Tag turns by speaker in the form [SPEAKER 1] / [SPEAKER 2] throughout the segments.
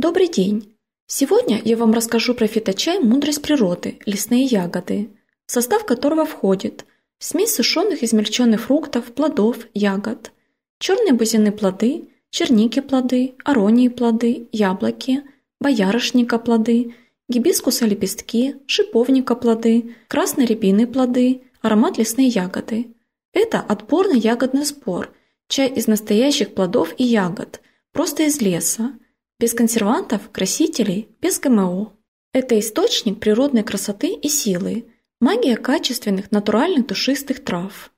[SPEAKER 1] Добрый день! Сегодня я вам расскажу про фиточай «Мудрость природы. Лесные ягоды», в состав которого входит смесь сушеных измельченных фруктов, плодов, ягод, черные бузины плоды, черники плоды, аронии плоды, яблоки, боярышника плоды, гибискуса лепестки, шиповника плоды, красной рябины плоды, аромат лесные ягоды. Это отборный ягодный спор, чай из настоящих плодов и ягод, просто из леса – без консервантов, красителей, без ГМО. Это источник природной красоты и силы, магия качественных натуральных душистых трав.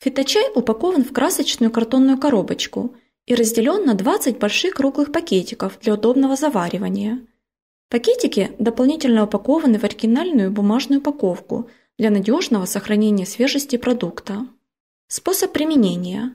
[SPEAKER 1] Фиточай упакован в красочную картонную коробочку и разделен на 20 больших круглых пакетиков для удобного заваривания. Пакетики дополнительно упакованы в оригинальную бумажную упаковку для надежного сохранения свежести продукта. Способ применения.